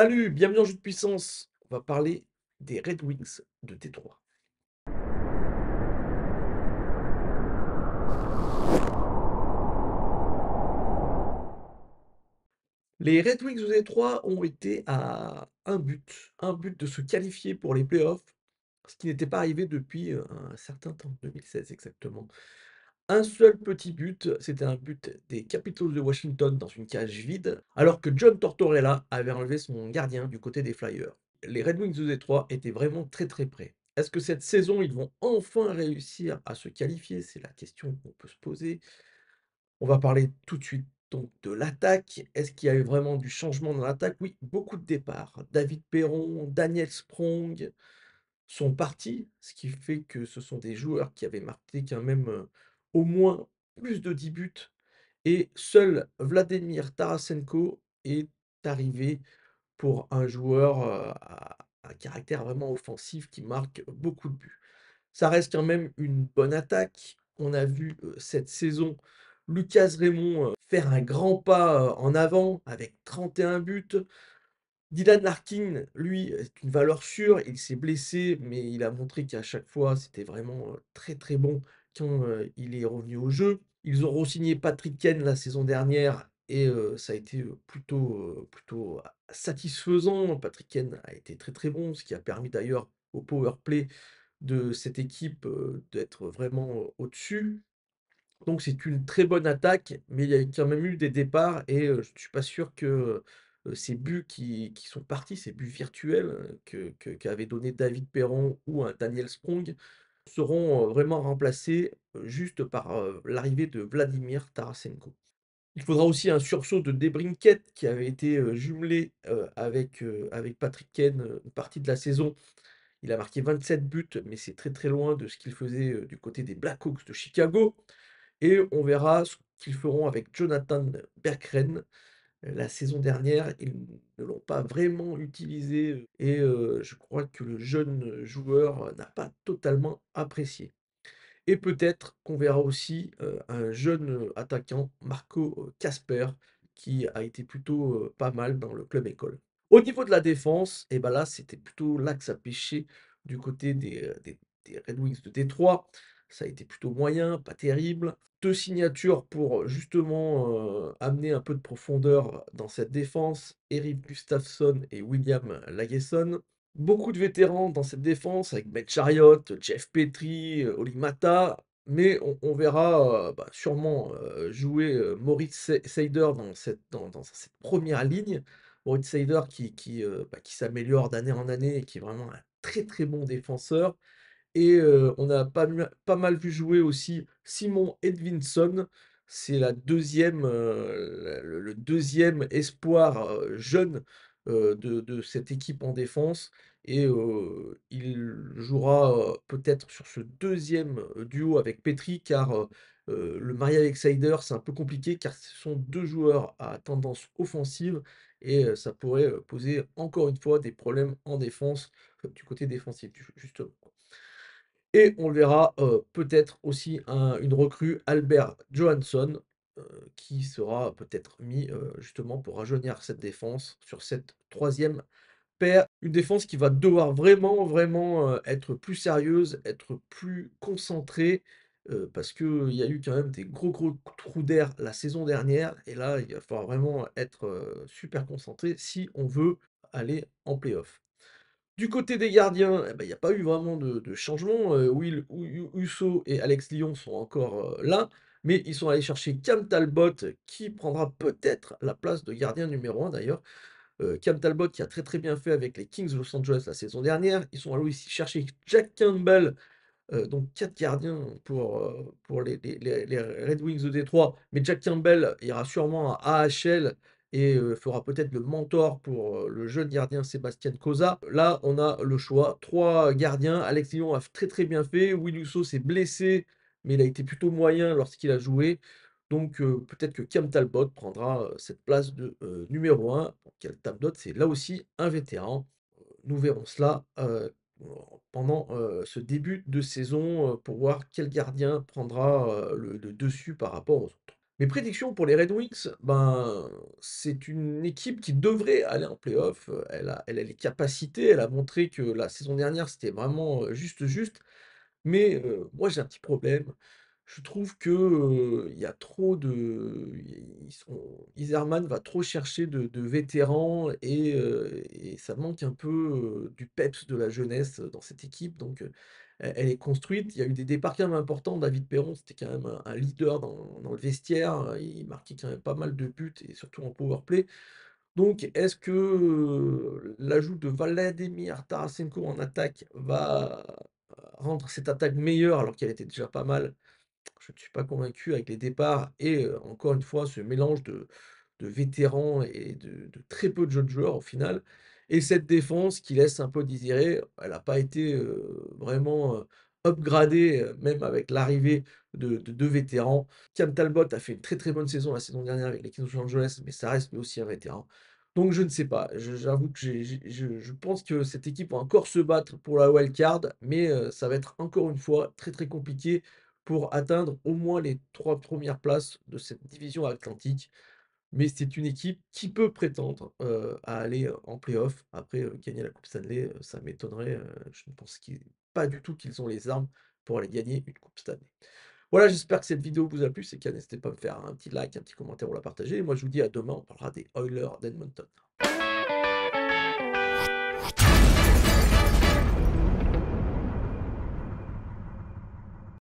Salut, bienvenue en Jeu de Puissance. On va parler des Red Wings de Détroit. Les Red Wings de Détroit ont été à un but, un but de se qualifier pour les playoffs, ce qui n'était pas arrivé depuis euh, un certain temps, 2016 exactement un seul petit but, c'était un but des Capitals de Washington dans une cage vide, alors que John Tortorella avait enlevé son gardien du côté des Flyers. Les Red Wings et 3 étaient vraiment très très près. Est-ce que cette saison, ils vont enfin réussir à se qualifier C'est la question qu'on peut se poser. On va parler tout de suite donc de l'attaque. Est-ce qu'il y a eu vraiment du changement dans l'attaque Oui, beaucoup de départs. David Perron, Daniel Sprong sont partis, ce qui fait que ce sont des joueurs qui avaient marqué quand même euh, au moins plus de 10 buts et seul Vladimir Tarasenko est arrivé pour un joueur à un caractère vraiment offensif qui marque beaucoup de buts. Ça reste quand même une bonne attaque. On a vu cette saison Lucas Raymond faire un grand pas en avant avec 31 buts. Dylan Larkin, lui, est une valeur sûre. Il s'est blessé, mais il a montré qu'à chaque fois, c'était vraiment très très bon quand il est revenu au jeu. Ils ont re-signé Patrick Kane la saison dernière et ça a été plutôt, plutôt satisfaisant. Patrick Kane a été très très bon, ce qui a permis d'ailleurs au power play de cette équipe d'être vraiment au-dessus. Donc c'est une très bonne attaque, mais il y a quand même eu des départs et je ne suis pas sûr que ces buts qui, sont partis, ces buts virtuels qu'avait que, donné David Perron ou Daniel Sprong, seront vraiment remplacés juste par l'arrivée de Vladimir Tarasenko. Il faudra aussi un sursaut de Debrinket qui avait été jumelé avec, avec Patrick Kane une partie de la saison. Il a marqué 27 buts, mais c'est très très loin de ce qu'il faisait du côté des Blackhawks de Chicago. Et on verra ce qu'ils feront avec Jonathan Berkren, euh, la saison dernière, ils ne l'ont pas vraiment utilisé et je crois que le jeune joueur n'a pas totalement apprécié. Et peut-être qu'on verra aussi un jeune attaquant, Marco Casper, qui a été plutôt pas mal dans le club école. Au niveau de la défense, et eh ben là c'était plutôt l'axe à pêcher du côté des Red Wings de Détroit. Ça a été plutôt moyen, pas terrible deux signatures pour justement amener un peu de profondeur dans cette défense, Eric Gustafsson et William Lagesson. Beaucoup de vétérans dans cette défense avec Matt Chariot, Jeff Petrie, Olimata, mais on, verra bah, sûrement jouer Moritz Seider dans cette, première ligne. Moritz Seider qui, qui, bah, qui s'améliore d'année en année et qui est vraiment un très très bon défenseur. Et euh, on a pas, mal vu jouer aussi Simon Edvinson. C'est la deuxième, euh, le, deuxième espoir euh, jeune de, cette équipe en défense. Et il jouera peut-être sur ce deuxième duo avec Petri, car le mariage avec Sider, c'est un peu compliqué car ce sont deux joueurs à tendance offensive et ça pourrait poser encore une fois des problèmes en défense du côté défensif, justement. Et on le verra euh, peut-être aussi une recrue, Albert Johansson, euh, qui sera peut-être mis euh, justement pour rajeunir cette défense sur cette troisième paire. Une défense qui va devoir vraiment, vraiment être plus sérieuse, être plus concentrée, parce qu'il y a eu quand même des gros, gros trous d'air la saison dernière. Et là, il va falloir vraiment être super concentré si on veut aller en playoff. Du côté des gardiens, eh ben, il n'y a pas eu vraiment de, changement. Euh, Will Husso et Alex Lyon sont encore euh, là, mais ils sont allés chercher Cam Talbot, qui prendra peut-être la place de gardien numéro 1 d'ailleurs. Euh, Cam Talbot qui a très très bien fait avec les Kings de Los Angeles la saison dernière. Ils sont allés aussi chercher Jack Campbell, donc quatre gardiens pour, pour les, les, Red Wings de Détroit. Mais Jack Campbell ira sûrement à AHL et fera peut-être le mentor pour le jeune gardien Sébastien Cosa. Là, on a le choix. Trois gardiens. Alex Lyon a très très bien fait. Willusso s'est blessé, mais il a été plutôt moyen lorsqu'il a joué. Donc peut-être que Cam Talbot prendra cette place de numéro 1. Cam Talbot, c'est là aussi un vétéran. Nous verrons cela pendant ce début de saison pour voir quel gardien prendra le, le dessus par rapport aux autres. Mes prédictions pour les Red Wings, ben, c'est une équipe qui devrait aller en playoff. Elle a, elle a les capacités, elle a montré que la saison dernière, c'était vraiment euh, juste juste. Mais euh, moi, j'ai un petit problème. Je trouve que euh, il y a trop de. Ils sont... Iserman va trop chercher de, vétérans et, et ça manque un peu du peps de la jeunesse dans cette équipe. Donc, elle est construite. Il y a eu des départs quand même importants. David Perron, c'était quand même un, leader dans, le vestiaire. Il marquait quand même pas mal de buts et surtout en power play. Donc, est-ce que euh, l'ajout de Vladimir Tarasenko en attaque va euh, rendre cette attaque meilleure alors qu'elle était déjà pas mal Je ne suis pas convaincu avec les départs et euh, encore une fois ce mélange de, vétérans et de, de, très peu de jeunes joueurs au final. Et cette défense qui laisse un peu désirer, elle n'a pas été vraiment upgradée, même avec l'arrivée de, deux vétérans. Cam Talbot a fait une très très bonne saison la saison dernière avec l'équipe de Los Angeles, mais ça reste aussi un vétéran. Donc je ne sais pas. J'avoue que je, pense que cette équipe va encore se battre pour la wild card, mais ça va être encore une fois très très compliqué pour atteindre au moins les trois premières places de cette division atlantique mais c'est une équipe qui peut prétendre à aller en playoff. Après, gagner la Coupe Stanley, ça m'étonnerait. je ne pense pas du tout qu'ils ont les armes pour aller gagner une Coupe Stanley. Voilà, j'espère que cette vidéo vous a plu. C'est cas, n'hésitez pas à me faire un petit like, un petit commentaire ou la partager. Et moi, je vous dis à demain, on parlera des Oilers d'Edmonton.